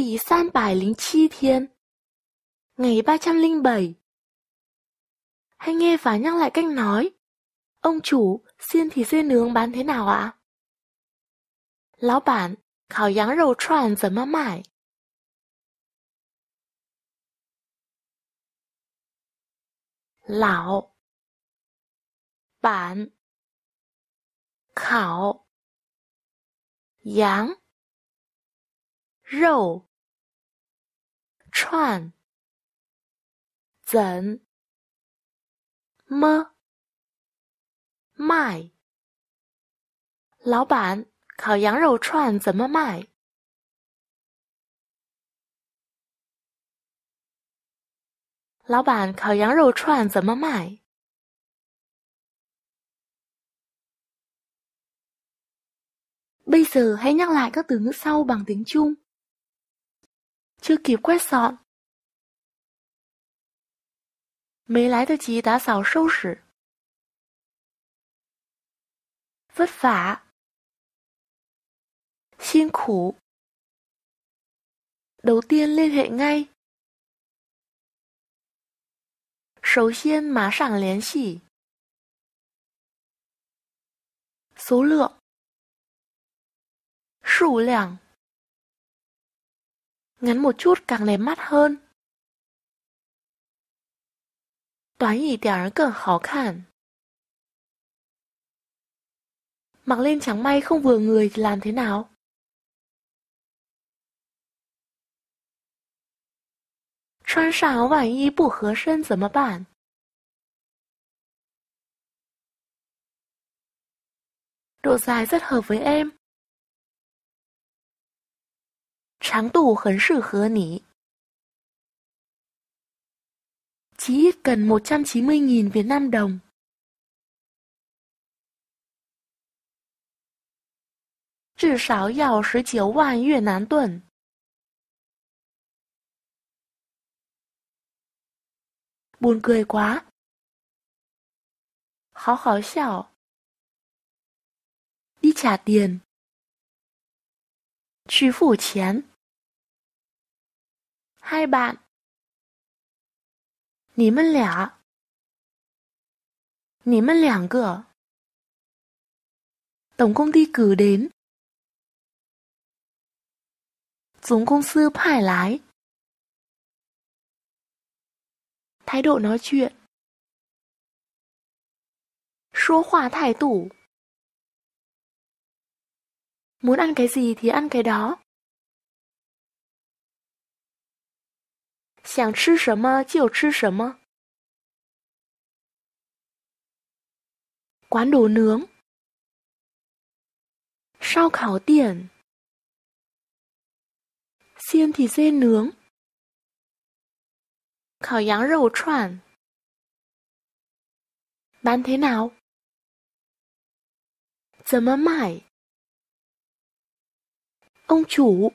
第三百零七天，ngày ba trăm linh bảy. Hãy nghe và nhắc lại cách nói. Ông chủ, xiên thịt dê nướng bán thế nào ạ? Lão bản, khảo giáng rầu tròn giờ mà mải. Lão Bản Khảo Giáng Rầu 串怎么卖？老板，烤羊肉串怎么卖？老板，烤羊肉串怎么卖？Bây giờ hãy nhắc lại các từ ngữ sau bằng tiếng Trung. 就给过早，没来得及打扫收拾，费法，辛苦。首先联系，首先马上联系。熟量，数量。Ngắn một chút càng đẹp mắt hơn. Đoán gì điểm càng khó khăn. Mặc lên trắng may không vừa người thì làm thế nào? Xoan sáo và y bù hứa sân giờ bản. Độ dài rất hợp với em. 长度很适合你. Chỉ ít cần 190.000 Việt Nam đồng. Chỉ 少要19万越南盾. Buồn cười quá. 好好笑. Đi trả tiền. tiền Hai bạn. Nì mân lẻ. Nì mân lẻng cửa. Tổng công ty cử đến. Tổng công sư phải lái. Thái độ nói chuyện. Số hỏa thái tủ. Muốn ăn cái gì thì ăn cái đó. 想吃什么就吃什么。Quán đồ nướng Sao khảo Xiên thịt dê nướng Khảo Bán thế nào? Giờ mà Ông chủ